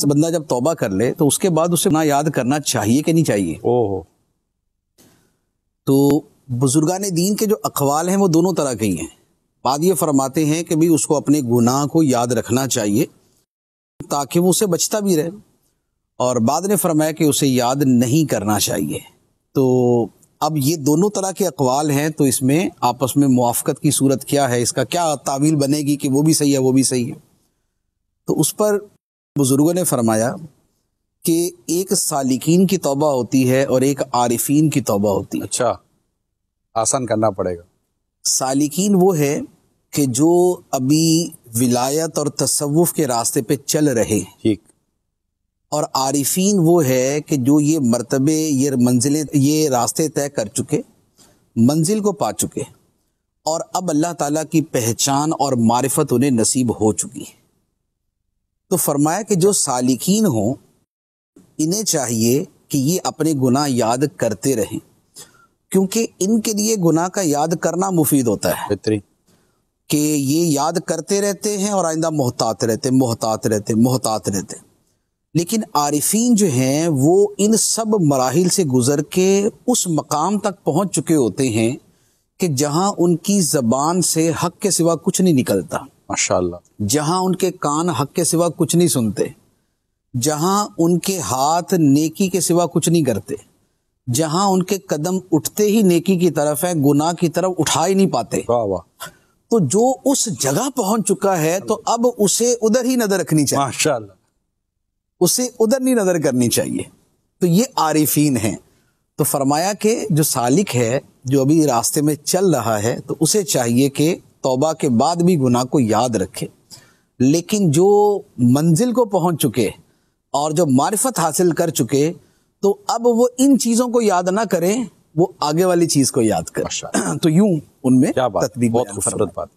से बंदा जब तौबा कर ले तो उसके बाद उसे ना याद करना चाहिए कि नहीं चाहिए ओहो तो बुजुर्गान दीन के जो अखवाल हैं वो दोनों तरह के ही हैं बाद ये फरमाते हैं कि भाई उसको अपने गुनाह को याद रखना चाहिए ताकि वो उसे बचता भी रहे और बाद ने फरमाया कि उसे याद नहीं करना चाहिए तो अब ये दोनों तरह के अकवाल हैं तो इसमें आपस में मुआफ़त की सूरत क्या है इसका क्या तावील बनेगी कि वो भी सही है वो भी सही है तो उस पर बुज़ुर्गों ने फरमाया कि एक सालिकीन की तोबा होती है और एक आरिफीन की तोबा होती है अच्छा आसान करना पड़ेगा सालिकीन वो है कि जो अभी विलायत और तसव्वुफ के रास्ते पे चल रहे ठीक और आरिफीन वो है कि जो ये मरतबे ये मंजिलें ये रास्ते तय कर चुके मंजिल को पा चुके और अब अल्लाह ताला की पहचान और मारिफत उन्हें नसीब हो चुकी है तो फरमाया कि जो सालिकीन हों इन्हें चाहिए कि ये अपने गुनाह याद करते रहें क्योंकि इनके लिए गुनाह का याद करना मुफीद होता है कि ये याद करते रहते हैं और आइंदा मोहतात रहते मोहतात रहते मोहतात रहते लेकिन आरिफीन जो हैं वो इन सब मराहल से गुज़र के उस मकाम तक पहुंच चुके होते हैं कि जहां उनकी ज़बान से हक के सिवा कुछ नहीं निकलता माशाल्लाह जहां उनके कान हक के सिवा कुछ नहीं सुनते जहां उनके हाथ नेकी के सिवा कुछ नहीं करते जहां उनके कदम उठते ही नेकी की तरफ है गुनाह की तरफ उठा ही नहीं पाते वाह वाह तो जो उस जगह पहुंच चुका है तो अब उसे उधर ही नजर रखनी चाहिए माशाल्लाह उसे उधर नहीं नजर करनी चाहिए तो ये आरिफीन है तो फरमाया कि जो सालिक है जो अभी रास्ते में चल रहा है तो उसे चाहिए कि तौबा के बाद भी गुनाह को याद रखे लेकिन जो मंजिल को पहुंच चुके और जो मार्फत हासिल कर चुके तो अब वो इन चीज़ों को याद ना करें वो आगे वाली चीज़ को याद करें तो यूं उनमें क्या बात बहुत खूबसूरत बात